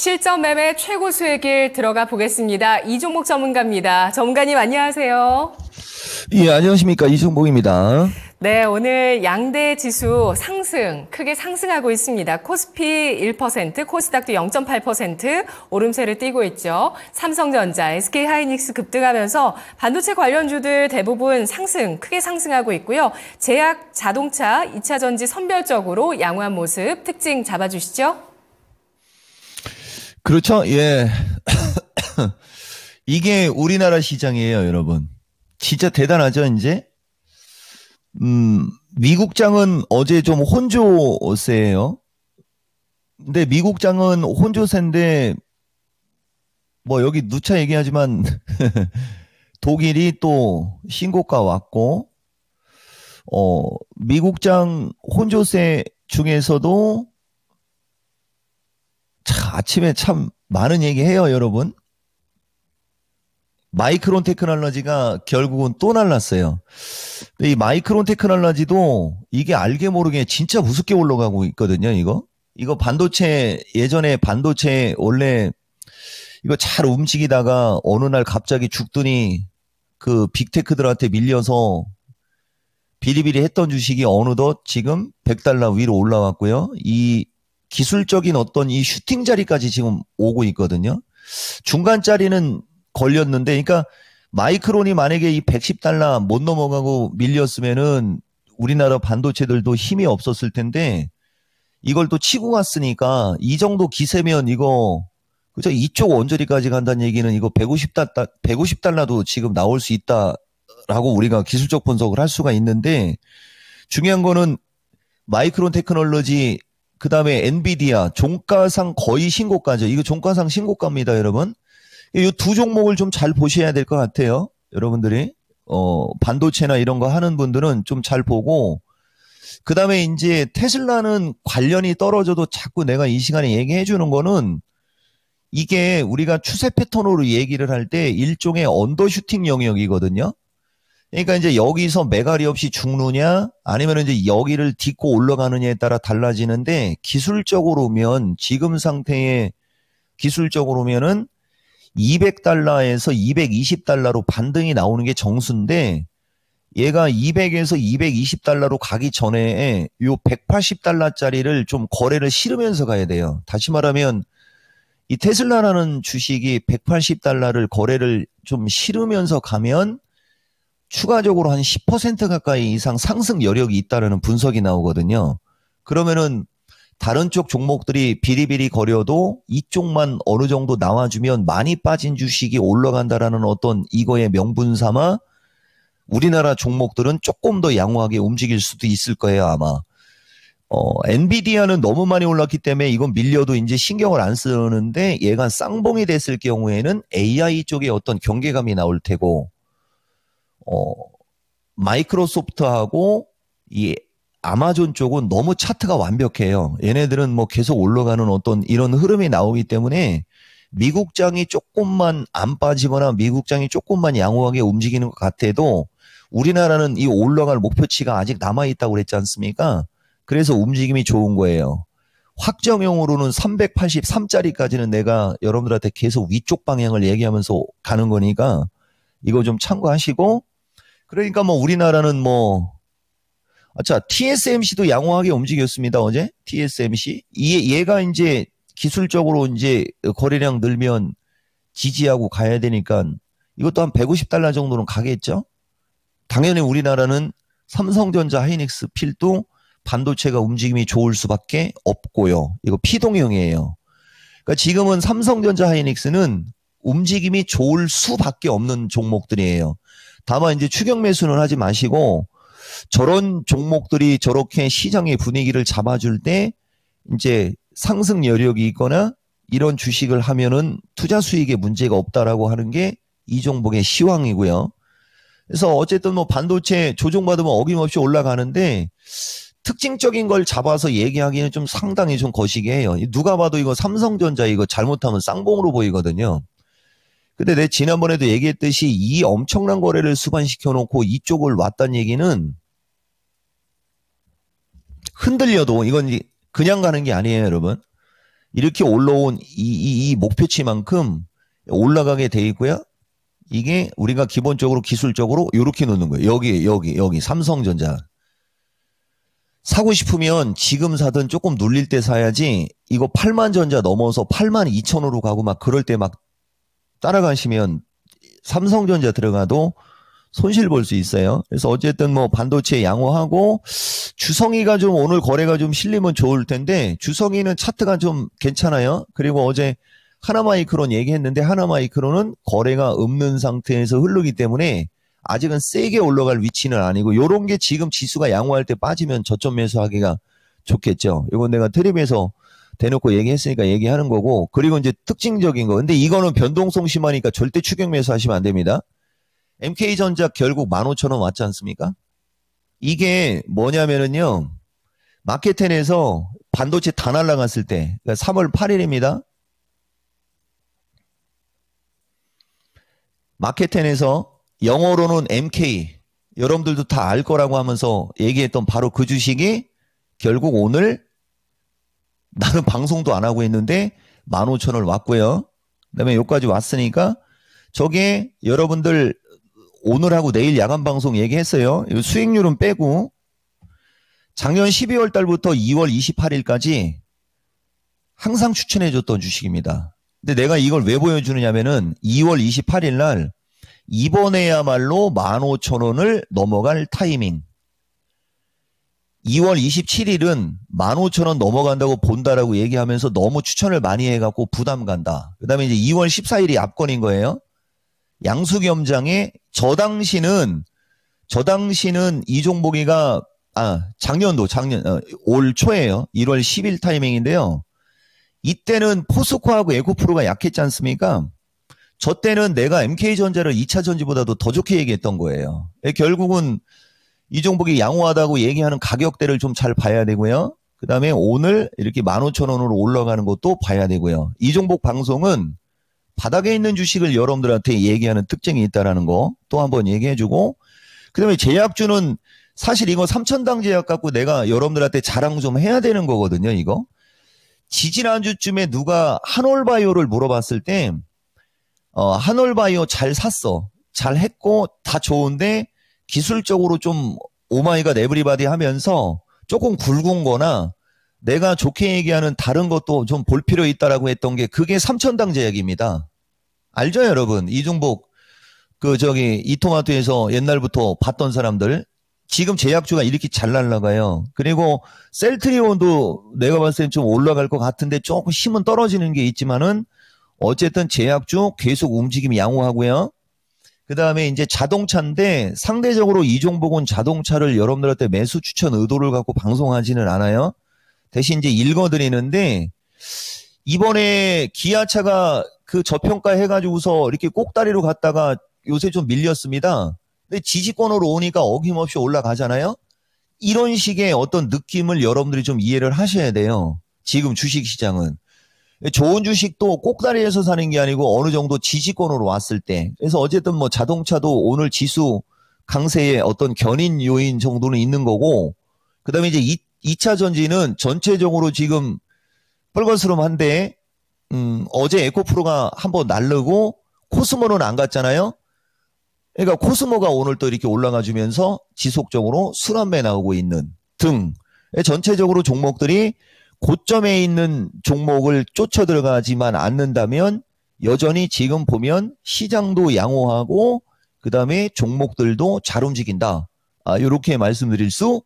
실전 매매 최고 수익일 들어가 보겠습니다. 이종목 전문가입니다. 전문가님 안녕하세요. 예, 안녕하십니까. 이종목입니다. 네, 오늘 양대 지수 상승, 크게 상승하고 있습니다. 코스피 1%, 코스닥도 0.8% 오름세를 띠고 있죠. 삼성전자, SK하이닉스 급등하면서 반도체 관련주들 대부분 상승, 크게 상승하고 있고요. 제약, 자동차, 2차전지 선별적으로 양호한 모습 특징 잡아주시죠. 그렇죠. 예. 이게 우리나라 시장이에요, 여러분. 진짜 대단하죠, 이제? 음, 미국장은 어제 좀 혼조세예요. 근데 미국장은 혼조세인데 뭐 여기 누차 얘기하지만 독일이 또 신고가 왔고 어 미국장 혼조세 중에서도 아침에 참 많은 얘기해요, 여러분. 마이크론 테크놀로지가 결국은 또 날랐어요. 이 마이크론 테크놀로지도 이게 알게 모르게 진짜 무섭게 올라가고 있거든요, 이거. 이거 반도체, 예전에 반도체 원래 이거 잘 움직이다가 어느 날 갑자기 죽더니 그 빅테크들한테 밀려서 비리비리 했던 주식이 어느덧 지금 100달러 위로 올라왔고요. 이 기술적인 어떤 이 슈팅 자리까지 지금 오고 있거든요. 중간 자리는 걸렸는데, 그러니까 마이크론이 만약에 이 110달러 못 넘어가고 밀렸으면은 우리나라 반도체들도 힘이 없었을 텐데 이걸 또 치고 갔으니까 이 정도 기세면 이거 그죠 이쪽 원저리까지 간다는 얘기는 이거 150달러 150달러도 지금 나올 수 있다라고 우리가 기술적 분석을 할 수가 있는데 중요한 거는 마이크론 테크놀로지 그 다음에 엔비디아 종가상 거의 신고가죠. 이거 종가상 신고가입니다, 여러분. 이 두 종목을 좀 잘 보셔야 될 것 같아요. 여러분들이 어 반도체나 이런 거 하는 분들은 좀 잘 보고 그 다음에 이제 테슬라는 관련이 떨어져도 자꾸 내가 이 시간에 얘기해 주는 거는 이게 우리가 추세 패턴으로 얘기를 할 때 일종의 언더슈팅 영역이거든요. 그러니까 이제 여기서 메갈이 없이 죽느냐 아니면 이제 여기를 딛고 올라가느냐에 따라 달라지는데 기술적으로면 지금 상태에 기술적으로면은 200달러에서 220달러로 반등이 나오는 게 정수인데 얘가 200에서 220달러로 가기 전에 요 180달러짜리를 좀 거래를 실으면서 가야 돼요. 다시 말하면 이 테슬라라는 주식이 180달러를 거래를 좀 실으면서 가면 추가적으로 한 10% 가까이 이상 상승 여력이 있다라는 분석이 나오거든요. 그러면은 다른 쪽 종목들이 비리비리 거려도 이쪽만 어느 정도 나와주면 많이 빠진 주식이 올라간다라는 어떤 이거의 명분 삼아 우리나라 종목들은 조금 더 양호하게 움직일 수도 있을 거예요, 아마. 어, 엔비디아는 너무 많이 올랐기 때문에 이건 밀려도 이제 신경을 안 쓰는데 얘가 쌍봉이 됐을 경우에는 AI 쪽에 어떤 경계감이 나올 테고 어, 마이크로소프트하고 이 아마존 쪽은 너무 차트가 완벽해요. 얘네들은 뭐 계속 올라가는 어떤 이런 흐름이 나오기 때문에 미국장이 조금만 안 빠지거나 미국장이 조금만 양호하게 움직이는 것 같아도 우리나라는 이 올라갈 목표치가 아직 남아있다고 그랬지 않습니까? 그래서 움직임이 좋은 거예요. 확정형으로는 383짜리까지는 내가 여러분들한테 계속 위쪽 방향을 얘기하면서 가는 거니까 이거 좀 참고하시고 그러니까 뭐 우리나라는 뭐 아차 TSMC도 양호하게 움직였습니다 어제 TSMC 얘, 얘가 이제 기술적으로 이제 거래량 늘면 지지하고 가야 되니까 이것도 한 150달러 정도는 가겠죠. 당연히 우리나라는 삼성전자 하이닉스 필도 반도체가 움직임이 좋을 수밖에 없고요. 이거 피동형이에요. 그러니까 지금은 삼성전자 하이닉스는 움직임이 좋을 수밖에 없는 종목들이에요. 다만 이제 추격 매수는 하지 마시고 저런 종목들이 저렇게 시장의 분위기를 잡아줄 때 이제 상승 여력이 있거나 이런 주식을 하면은 투자 수익에 문제가 없다라고 하는 게 이종목의 시황이고요. 그래서 어쨌든 뭐 반도체 조정받으면 어김없이 올라가는데 특징적인 걸 잡아서 얘기하기는 좀 상당히 좀 거시기해요. 누가 봐도 이거 삼성전자 이거 잘못하면 쌍봉으로 보이거든요. 근데 내 지난번에도 얘기했듯이 이 엄청난 거래를 수반시켜 놓고 이쪽을 왔다는 얘기는 흔들려도 이건 그냥 가는 게 아니에요, 여러분. 이렇게 올라온 이, 이, 이 목표치만큼 올라가게 돼 있고요. 이게 우리가 기본적으로 기술적으로 이렇게 놓는 거예요. 여기, 여기, 여기 삼성전자. 사고 싶으면 지금 사든 조금 눌릴 때 사야지 이거 8만 전자 넘어서 8만 2천으로 가고 막 그럴 때막 따라가시면 삼성전자 들어가도 손실 볼 수 있어요. 그래서 어쨌든 뭐 반도체 양호하고 주성이가 좀 오늘 거래가 좀 실리면 좋을 텐데 주성이는 차트가 좀 괜찮아요. 그리고 어제 하나마이크론 얘기했는데 하나마이크론은 거래가 없는 상태에서 흐르기 때문에 아직은 세게 올라갈 위치는 아니고 요런 게 지금 지수가 양호할 때 빠지면 저점 매수하기가 좋겠죠. 이건 내가 트레에서 대놓고 얘기했으니까 얘기하는 거고 그리고 이제 특징적인 거 근데 이거는 변동성 심하니까 절대 추격 매수 하시면 안 됩니다. MK전자 결국 15,000원 왔지 않습니까? 이게 뭐냐면은요. 마켓텐에서 반도체 다 날라갔을 때 그러니까 3월 8일입니다. 마켓텐에서 영어로는 MK 여러분들도 다 알 거라고 하면서 얘기했던 바로 그 주식이 결국 오늘 나는 방송도 안 하고 있는데 15,000원 왔고요. 그다음에 여기까지 왔으니까 저게 여러분들 오늘하고 내일 야간 방송 얘기했어요. 수익률은 빼고 작년 12월 달부터 2월 28일까지 항상 추천해 줬던 주식입니다. 근데 내가 이걸 왜 보여주느냐면은 2월 28일 날 이번에야말로 15,000원을 넘어갈 타이밍. 2월 27일은 15,000원 넘어간다고 본다라고 얘기하면서 너무 추천을 많이 해갖고 부담 간다. 그 다음에 이제 2월 14일이 압권인 거예요. 양수겸장의 저 당시는, 저 당시는 이종복이가, 아, 작년도, 작년, 어, 올 초에요. 1월 10일 타이밍인데요. 이때는 포스코하고 에코프로가 약했지 않습니까? 저 때는 내가 MK전자를 2차 전지보다도 더 좋게 얘기했던 거예요. 예, 결국은 이종복이 양호하다고 얘기하는 가격대를 좀 잘 봐야 되고요. 그 다음에 오늘 이렇게 15,000원으로 올라가는 것도 봐야 되고요. 이종복 방송은 바닥에 있는 주식을 여러분들한테 얘기하는 특징이 있다라는 거 또 한번 얘기해 주고 그다음에 제약주는 사실 이거 3천당 제약 갖고 내가 여러분들한테 자랑 좀 해야 되는 거거든요, 이거. 지지난주쯤에 누가 한올바이오를 물어봤을 때 어, 한올바이오 잘 샀어. 잘 했고 다 좋은데 기술적으로 좀 오마이가 네브리바디 하면서 조금 굵은 거나 내가 좋게 얘기하는 다른 것도 좀 볼 필요 있다라고 했던 게 그게 삼천당 제약입니다. 알죠, 여러분? 이중복, 그, 저기, 이토마토에서 옛날부터 봤던 사람들. 지금 제약주가 이렇게 잘 날라가요. 그리고 셀트리온도 내가 봤을 땐 좀 올라갈 것 같은데 조금 힘은 떨어지는 게 있지만은 어쨌든 제약주 계속 움직임 양호하고요. 그 다음에 이제 자동차인데 상대적으로 이종복은 자동차를 여러분들한테 매수 추천 의도를 갖고 방송하지는 않아요. 대신 이제 읽어드리는데 이번에 기아차가 그 저평가 해가지고서 이렇게 꼭다리로 갔다가 요새 좀 밀렸습니다. 근데 지지권으로 오니까 어김없이 올라가잖아요. 이런 식의 어떤 느낌을 여러분들이 좀 이해를 하셔야 돼요. 지금 주식시장은. 좋은 주식도 꼭다리에서 사는 게 아니고 어느 정도 지지권으로 왔을 때. 그래서 어쨌든 뭐 자동차도 오늘 지수 강세의 어떤 견인 요인 정도는 있는 거고, 그 다음에 이제 이 2차 전지는 전체적으로 지금 뻘거스름한데, 음, 어제 에코프로가 한번 날르고 코스모는 안 갔잖아요? 그러니까 코스모가 오늘 또 이렇게 올라가 주면서 지속적으로 순환매 나오고 있는 등 전체적으로 종목들이 고점에 있는 종목을 쫓아 들어가지만 않는다면 여전히 지금 보면 시장도 양호하고 그다음에 종목들도 잘 움직인다. 아, 이렇게 말씀드릴 수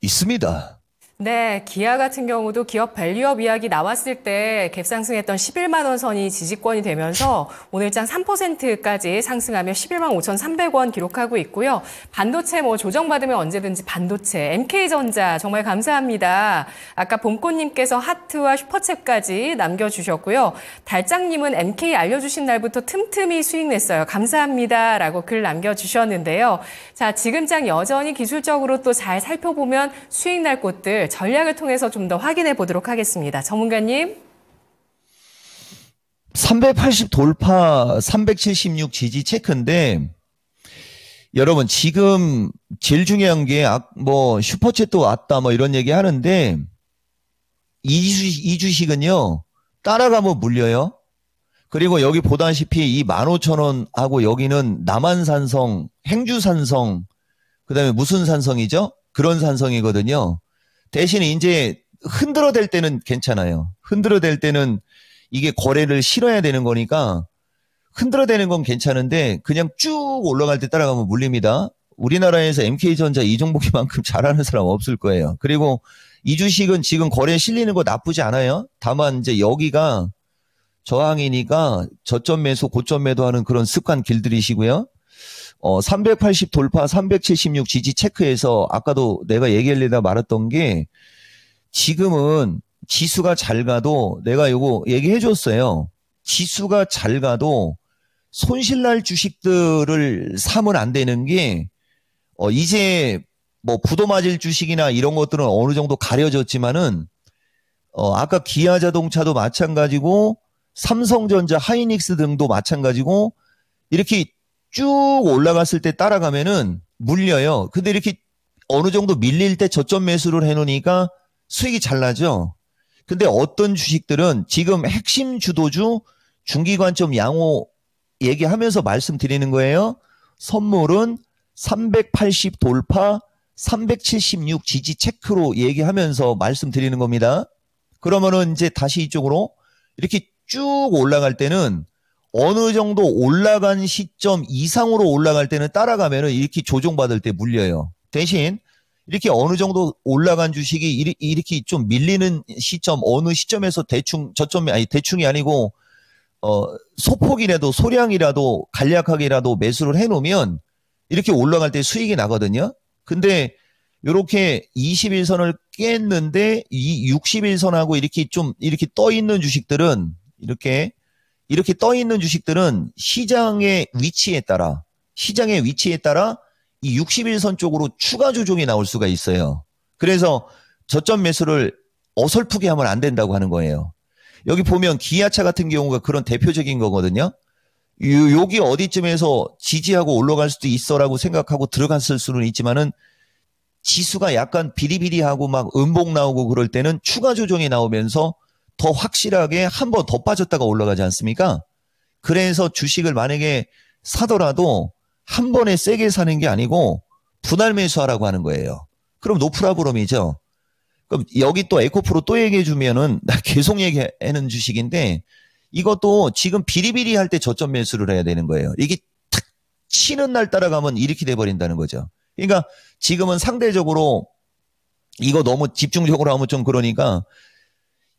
있습니다. 네, 기아 같은 경우도 기업 밸류업 이야기 나왔을 때 갭상승했던 11만 원 선이 지지권이 되면서 오늘장 3%까지 상승하며 11만 5,300원 기록하고 있고요. 반도체 뭐 조정받으면 언제든지 반도체, MK전자 정말 감사합니다. 아까 봄꽃님께서 하트와 슈퍼챗까지 남겨주셨고요. 달짱님은 MK 알려주신 날부터 틈틈이 수익 냈어요. 감사합니다. 라고 글 남겨주셨는데요. 자, 지금 장 여전히 기술적으로 또 잘 살펴보면 수익 날 곳들 네, 전략을 통해서 좀 더 확인해 보도록 하겠습니다. 전문가님. 380 돌파 376 지지 체크인데 여러분 지금 제일 중요한 게 뭐 슈퍼챗도 왔다 뭐 이런 얘기 하는데 이, 주식, 이 주식은요 따라가면 물려요. 그리고 여기 보다시피 이 15,000원하고 여기는 남한산성, 행주산성, 그 다음에 무슨 산성이죠? 그런 산성이거든요. 대신 에 이제 흔들어 댈 때는 괜찮아요. 흔들어 댈 때는 이게 거래를 실어야 되는 거니까 흔들어 대는 건 괜찮은데 그냥 쭉 올라갈 때 따라가면 물립니다. 우리나라에서 MK전자 이종복이만큼 잘하는 사람 없을 거예요. 그리고 이 주식은 지금 거래에 실리는 거 나쁘지 않아요. 다만 이제 여기가 저항이니까 저점 매수 고점 매도하는 그런 습관 길들이시고요. 어, 380 돌파 376 지지 체크해서 아까도 내가 얘기하려다 말았던 게 지금은 지수가 잘 가도 내가 요거 얘기해 줬어요. 지수가 잘 가도 손실날 주식들을 사면 안 되는 게 어, 이제 뭐 부도 맞을 주식이나 이런 것들은 어느 정도 가려졌지만은 어, 아까 기아 자동차도 마찬가지고 삼성전자, 하이닉스 등도 마찬가지고 이렇게 쭉 올라갔을 때 따라가면은 물려요. 근데 이렇게 어느 정도 밀릴 때 저점 매수를 해놓으니까 수익이 잘 나죠. 근데 어떤 주식들은 지금 핵심 주도주 중기관점 양호 얘기하면서 말씀드리는 거예요. 선물은 380 돌파 376 지지 체크로 얘기하면서 말씀드리는 겁니다. 그러면은 이제 다시 이쪽으로 이렇게 쭉 올라갈 때는 어느 정도 올라간 시점 이상으로 올라갈 때는 따라가면은 이렇게 조정받을 때 물려요. 대신 이렇게 어느 정도 올라간 주식이 이렇게 좀 밀리는 시점 어느 시점에서 대충 저점이 아니 대충이 아니고 어 소폭이라도 소량이라도 간략하게라도 매수를 해 놓으면 이렇게 올라갈 때 수익이 나거든요. 근데 이렇게 21선을 깼는데 이 61선하고 이렇게 좀 이렇게 떠 있는 주식들은 이렇게 이렇게 떠 있는 주식들은 시장의 위치에 따라 시장의 위치에 따라 이 60일선 쪽으로 추가 조정이 나올 수가 있어요. 그래서 저점 매수를 어설프게 하면 안 된다고 하는 거예요. 여기 보면 기아차 같은 경우가 그런 대표적인 거거든요. 요, 여기 어디쯤에서 지지하고 올라갈 수도 있어라고 생각하고 들어갔을 수는 있지만은 지수가 약간 비리비리하고 막 음봉 나오고 그럴 때는 추가 조정이 나오면서 더 확실하게 한 번 더 빠졌다가 올라가지 않습니까? 그래서 주식을 만약에 사더라도 한 번에 세게 사는 게 아니고 분할 매수하라고 하는 거예요. 그럼 노프라브롬이죠. 그럼 여기 또 에코프로 또 얘기해 주면은 나 계속 얘기하는 주식인데 이것도 지금 비리비리 할때 저점 매수를 해야 되는 거예요. 이게 탁 치는 날 따라가면 이렇게 돼 버린다는 거죠. 그러니까 지금은 상대적으로 이거 너무 집중적으로 하면 좀 그러니까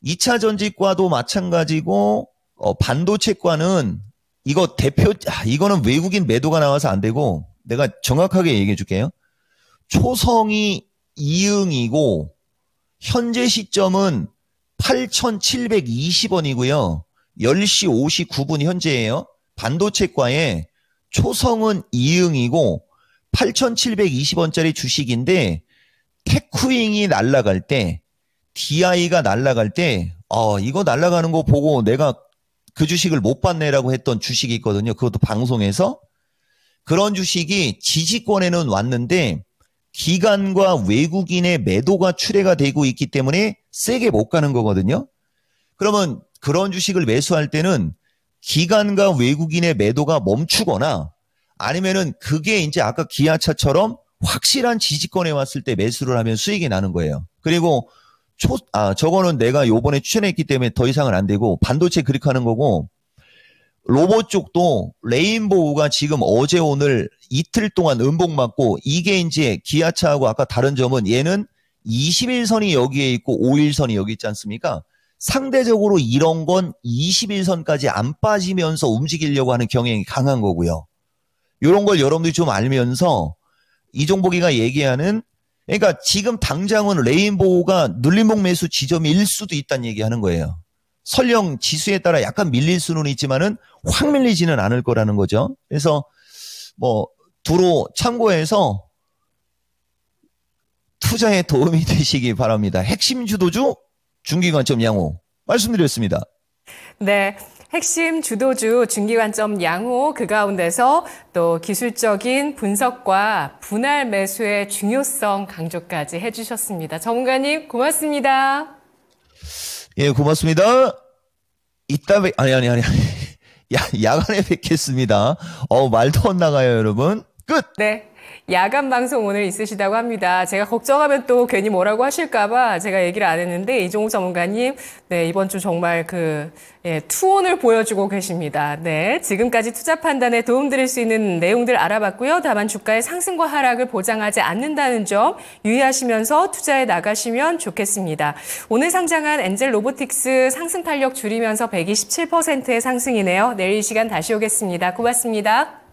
2차 전지과도 마찬가지고 어, 반도체과는 이거 대표 아, 이거는 외국인 매도가 나와서 안 되고 내가 정확하게 얘기해 줄게요. 초성이 2응이고 현재 시점은 8,720원이고요. 10시 59분 현재예요. 반도체과에 초성은 2응이고 8,720원짜리 주식인데 테크잉이 날라갈 때 DI가 날라갈 때, 어, 이거 날라가는 거 보고 내가 그 주식을 못 받네라고 했던 주식이 있거든요. 그것도 방송에서. 그런 주식이 지지권에는 왔는데, 기관과 외국인의 매도가 출해가 되고 있기 때문에 세게 못 가는 거거든요. 그러면 그런 주식을 매수할 때는 기관과 외국인의 매도가 멈추거나 아니면은 그게 이제 아까 기아차처럼 확실한 지지권에 왔을 때 매수를 하면 수익이 나는 거예요. 그리고 초, 아, 저거는 내가 요번에 추천했기 때문에 더 이상은 안 되고 반도체 그릭하는 거고 로봇 쪽도 레인보우가 지금 어제 오늘 이틀 동안 음봉 맞고 이게 이제 기아차하고 아까 다른 점은 얘는 20일선이 여기에 있고 5일선이 여기 있지 않습니까? 상대적으로 이런 건 20일선까지 안 빠지면서 움직이려고 하는 경향이 강한 거고요. 이런 걸 여러분들이 좀 알면서 이종복이가 얘기하는 그러니까 지금 당장은 레인보우가 눌림목 매수 지점일 수도 있다는 얘기하는 거예요. 설령 지수에 따라 약간 밀릴 수는 있지만은 확 밀리지는 않을 거라는 거죠. 그래서 뭐 두로 참고해서 투자에 도움이 되시기 바랍니다. 핵심 주도주 중기관점 양호 말씀드렸습니다. 네. 핵심 주도주 중기관점 양호 그 가운데서 또 기술적인 분석과 분할 매수의 중요성 강조까지 해주셨습니다. 전문가님 고맙습니다. 예, 고맙습니다. 이따 뵙, 아니, 아니, 아니. 야, 야간에 뵙겠습니다. 어, 말도 안 나가요, 여러분. 끝! 네. 야간 방송 오늘 있으시다고 합니다. 제가 걱정하면 또 괜히 뭐라고 하실까봐 제가 얘기를 안 했는데 이종우 전문가님, 네 이번 주 정말 그 예, 투혼을 보여주고 계십니다. 네 지금까지 투자 판단에 도움드릴 수 있는 내용들 알아봤고요. 다만 주가의 상승과 하락을 보장하지 않는다는 점 유의하시면서 투자에 나가시면 좋겠습니다. 오늘 상장한 엔젤 로보틱스 상승 탄력 줄이면서 127%의 상승이네요. 내일 이 시간 다시 오겠습니다. 고맙습니다.